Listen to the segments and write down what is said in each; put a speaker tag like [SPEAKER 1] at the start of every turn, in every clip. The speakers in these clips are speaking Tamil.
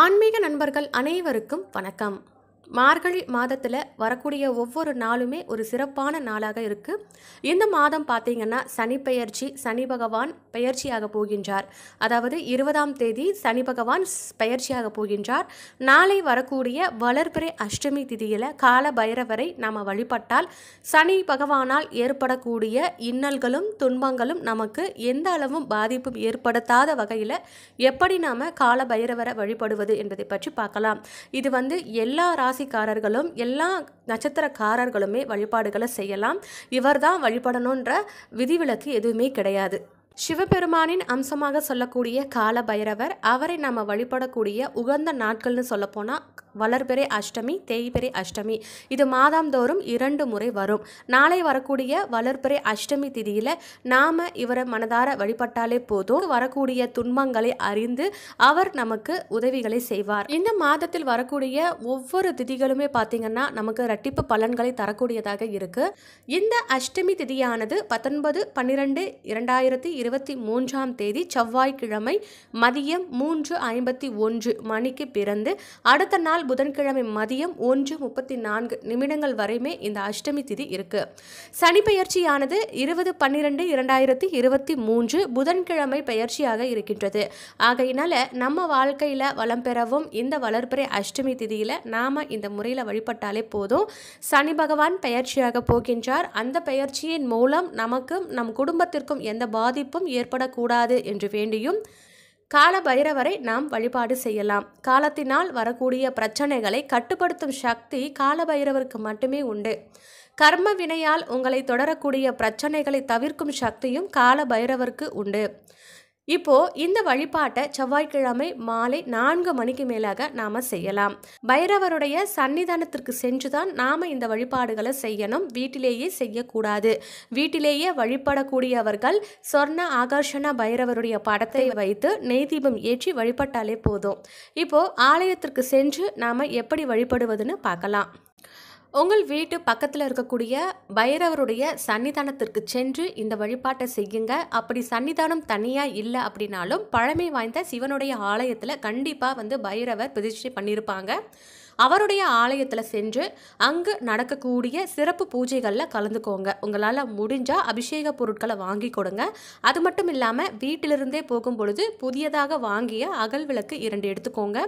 [SPEAKER 1] ஆன்மீக நண்பர்கள் அனைவருக்கும் வணக்கம் மார்கழி மாதத்தில் வரக்கூடிய ஒவ்வொரு நாளுமே ஒரு சிறப்பான நாளாக இருக்குது இந்த மாதம் பார்த்திங்கன்னா சனி பெயர்ச்சி சனி பகவான் பெயர்ச்சியாக போகின்றார் அதாவது இருபதாம் தேதி சனி பகவான் பெயர்ச்சியாக போகின்றார் நாளை வரக்கூடிய வளர்பிறை அஷ்டமி திதியில் கால பைரவரை நாம் வழிபட்டால் சனி பகவானால் ஏற்படக்கூடிய இன்னல்களும் துன்பங்களும் நமக்கு எந்த அளவும் பாதிப்பும் ஏற்படுத்தாத வகையில் எப்படி நாம் கால பைரவரை வழிபடுவது என்பதை பற்றி பார்க்கலாம் இது வந்து எல்லா ராசிக்காரர்களும் எல்லா நட்சத்திரக்காரர்களுமே வழிபாடுகளை செய்யலாம் இவர் தான் வழிபடணுன்ற விதிவிலக்கு எதுவுமே கிடையாது சிவபெருமானின் அம்சமாக சொல்லக்கூடிய கால பைரவர் அவரை நம்ம வழிபடக்கூடிய உகந்த நாட்கள்னு சொல்லப்போனால் வளர்பெறை அஷ்டமி தேய்பெறை அஷ்டமி இது மாதாந்தோறும் இரண்டு முறை வரும் நாளை வரக்கூடிய வளர்பெறை அஷ்டமி திதியில் நாம் இவரை மனதார வழிபட்டாலே போதும் வரக்கூடிய துன்பங்களை அறிந்து அவர் நமக்கு உதவிகளை செய்வார் இந்த மாதத்தில் வரக்கூடிய ஒவ்வொரு திதிகளுமே பார்த்தீங்கன்னா நமக்கு ரட்டிப்பு பலன்களை தரக்கூடியதாக இருக்கு இந்த அஷ்டமி திதியானது பத்தொன்பது பன்னிரெண்டு இரண்டாயிரத்தி இருபத்தி மூன்றாம் தேதி செவ்வாய்க்கிழமை மதியம் மூன்று ஐம்பத்தி ஒன்று மணிக்கு பிறந்து அடுத்த நாள் நாள் புதன்கிழமை மதியம் ஒன்று முப்பத்தி நான்கு நிமிடங்கள் வரையுமே இந்த அஷ்டமி திதி இருக்கு சனி பெயர்ச்சியானது இருபது பன்னிரெண்டு இரண்டாயிரத்தி இருபத்தி மூன்று புதன்கிழமை பெயர்ச்சியாக இருக்கின்றது ஆகையினால நம்ம வாழ்க்கையில் வளம் பெறவும் இந்த வளர்ப்புறை அஷ்டமி திதியில் நாம இந்த முறையில் வழிபட்டாலே போதும் சனி பகவான் பெயர்ச்சியாக போகின்றார் அந்த பெயர்ச்சியின் மூலம் நமக்கும் நம் குடும்பத்திற்கும் எந்த பாதிப்பும் ஏற்படக்கூடாது என்று வேண்டியும் கால பைரவரை நாம் வழிபாடு செய்யலாம் காலத்தினால் வரக்கூடிய பிரச்சனைகளை கட்டுப்படுத்தும் சக்தி கால பைரவருக்கு மட்டுமே உண்டு கர்ம வினையால் உங்களை தொடரக்கூடிய பிரச்சனைகளை தவிர்க்கும் சக்தியும் கால பைரவருக்கு உண்டு இப்போ இந்த வழிபாட்டை செவ்வாய்க்கிழமை மாலை நான்கு மணிக்கு மேலாக நாம செய்யலாம் பைரவருடைய சன்னிதானத்திற்கு சென்றுதான் நாம இந்த வழிபாடுகளை செய்யணும் வீட்டிலேயே செய்யக்கூடாது வீட்டிலேயே வழிபடக்கூடியவர்கள் சொர்ண ஆகர்ஷண பைரவருடைய படத்தை வைத்து நெய் தீபம் ஏற்றி வழிபட்டாலே போதும் இப்போ ஆலயத்திற்கு சென்று நாம எப்படி வழிபடுவதுன்னு பார்க்கலாம் உங்கள் வீட்டு பக்கத்தில் இருக்கக்கூடிய பைரவருடைய சன்னிதானத்திற்கு சென்று இந்த வழிபாட்டை செய்யுங்க அப்படி சன்னிதானம் தனியாக இல்லை அப்படின்னாலும் பழமை வாய்ந்த சிவனுடைய ஆலயத்தில் கண்டிப்பாக வந்து பைரவர் பிரதிஷ்டை பண்ணியிருப்பாங்க அவருடைய ஆலயத்தில் சென்று அங்கு நடக்கக்கூடிய சிறப்பு பூஜைகளில் கலந்துக்கோங்க உங்களால் முடிஞ்சால் அபிஷேக பொருட்களை வாங்கி கொடுங்க அது மட்டும் இல்லாமல் வீட்டிலிருந்தே போகும் பொழுது புதியதாக வாங்கிய அகல் விளக்கு இரண்டு எடுத்துக்கோங்க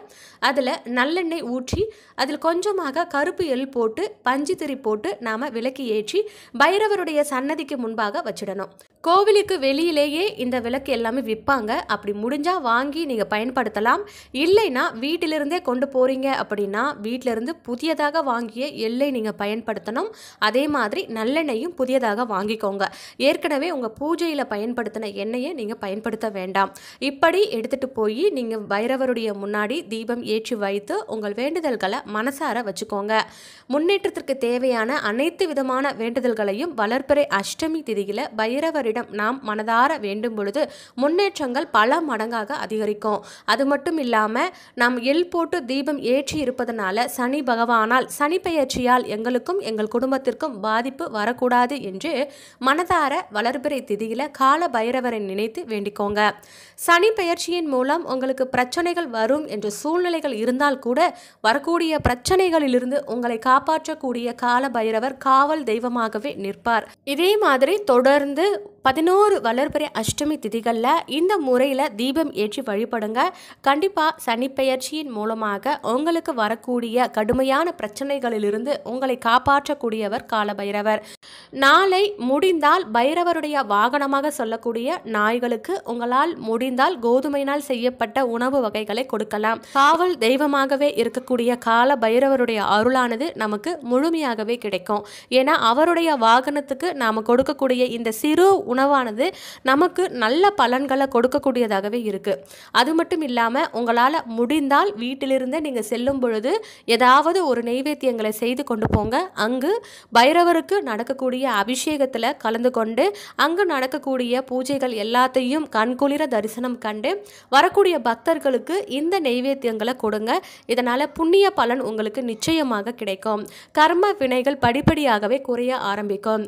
[SPEAKER 1] அதில் நல்லெண்ணெய் ஊற்றி அதில் கொஞ்சமாக கருப்பு எள் போட்டு பஞ்சு திரி போட்டு நாம் விளக்கு ஏற்றி பைரவருடைய சன்னதிக்கு முன்பாக வச்சிடணும் கோவிலுக்கு வெளியிலேயே இந்த விளக்கு எல்லாமே விற்பாங்க அப்படி முடிஞ்சால் வாங்கி நீங்கள் பயன்படுத்தலாம் இல்லைன்னா வீட்டிலிருந்தே கொண்டு போகிறீங்க அப்படின்னா வீட்டிலிருந்து புதியதாக வாங்கிய எள்ளை நீங்கள் பயன்படுத்தணும் அதே மாதிரி நல்லெண்ணெயும் புதியதாக வாங்கிக்கோங்க ஏற்கனவே உங்கள் பூஜையில் பயன்படுத்தின எண்ணெயை நீங்கள் பயன்படுத்த வேண்டாம் இப்படி எடுத்துகிட்டு போய் நீங்கள் பைரவருடைய முன்னாடி தீபம் ஏற்றி வைத்து உங்கள் வேண்டுதல்களை மனசார வச்சுக்கோங்க முன்னேற்றத்திற்கு தேவையான அனைத்து விதமான வேண்டுதல்களையும் வளர்ப்பறை அஷ்டமி திதியில் பைரவரிடம் நாம் மனதார வேண்டும் பொழுது முன்னேற்றங்கள் பல மடங்காக அதிகரிக்கும் அது மட்டும் இல்லாமல் நாம் எல் போட்டு தீபம் ஏற்றி இருப்பதனால் இருக்கிறதுனால சனி பகவானால் சனி பெயர்ச்சியால் எங்களுக்கும் எங்கள் குடும்பத்திற்கும் பாதிப்பு வரக்கூடாது என்று மனதார வளர்பிறை திதியில் கால பைரவரை நினைத்து வேண்டிக்கோங்க சனி பெயர்ச்சியின் மூலம் உங்களுக்கு பிரச்சனைகள் வரும் என்ற சூழ்நிலைகள் இருந்தால் கூட வரக்கூடிய பிரச்சனைகளிலிருந்து உங்களை காப்பாற்றக்கூடிய கால பைரவர் காவல் தெய்வமாகவே நிற்பார் இதே மாதிரி தொடர்ந்து பதினோரு வளர்பிறை அஷ்டமி திதிகளில் இந்த முறையில் தீபம் ஏற்றி வழிபடுங்க கண்டிப்பாக சனிப்பெயர்ச்சியின் மூலமாக உங்களுக்கு வரக்கூடிய கடுமையான பிரச்சனைகளிலிருந்து உங்களை காப்பாற்றக்கூடியவர் காலபைரவர் நாளை முடிந்தால் பைரவருடைய வாகனமாக சொல்லக்கூடிய நாய்களுக்கு உங்களால் முடிந்தால் கோதுமையினால் செய்யப்பட்ட உணவு வகைகளை கொடுக்கலாம் காவல் தெய்வமாகவே இருக்கக்கூடிய கால பைரவருடைய அருளானது நமக்கு முழுமையாகவே கிடைக்கும் ஏன்னா அவருடைய வாகனத்துக்கு நாம் கொடுக்கக்கூடிய இந்த சிறு உணவானது நமக்கு நல்ல பலன்களை கொடுக்கக்கூடியதாகவே இருக்குது அது மட்டும் இல்லாமல் உங்களால் முடிந்தால் வீட்டிலிருந்தே நீங்கள் செல்லும் பொழுது ஏதாவது ஒரு நெய்வேத்தியங்களை செய்து கொண்டு போங்க அங்கு பைரவருக்கு நடக்கக்கூடிய அபிஷேகத்தில் கலந்து கொண்டு அங்கு நடக்கக்கூடிய பூஜைகள் எல்லாத்தையும் கண்குளிர தரிசனம் கண்டு வரக்கூடிய பக்தர்களுக்கு இந்த நெய்வேத்தியங்களை கொடுங்க இதனால் புண்ணிய பலன் உங்களுக்கு நிச்சயமாக கிடைக்கும் கர்ம வினைகள் படிப்படியாகவே குறைய ஆரம்பிக்கும்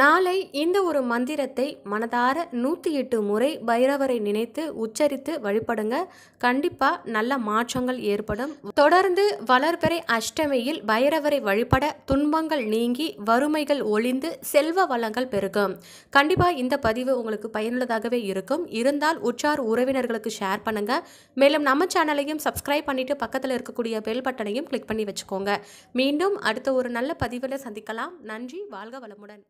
[SPEAKER 1] நாளை இந்த ஒரு மந்திரத்தை மனதார நூற்றி எட்டு முறை பைரவரை நினைத்து உச்சரித்து வழிபடுங்க கண்டிப்பாக நல்ல மாற்றங்கள் ஏற்படும் தொடர்ந்து வளர்பிறை அஷ்டமியில் பைரவரை வழிபட துன்பங்கள் நீங்கி வறுமைகள் ஒளிந்து செல்வ வளங்கள் பெருகும் கண்டிப்பாக இந்த பதிவு உங்களுக்கு பயனுள்ளதாகவே இருக்கும் இருந்தால் உற்றார் உறவினர்களுக்கு ஷேர் பண்ணுங்க மேலும் நம்ம சேனலையும் சப்ஸ்கிரைப் பண்ணிட்டு பக்கத்தில் இருக்கக்கூடிய பெல் பட்டனையும் கிளிக் பண்ணி வச்சுக்கோங்க மீண்டும் அடுத்த ஒரு நல்ல பதிவில் சந்திக்கலாம் நன்றி வாழ்க வளமுடன்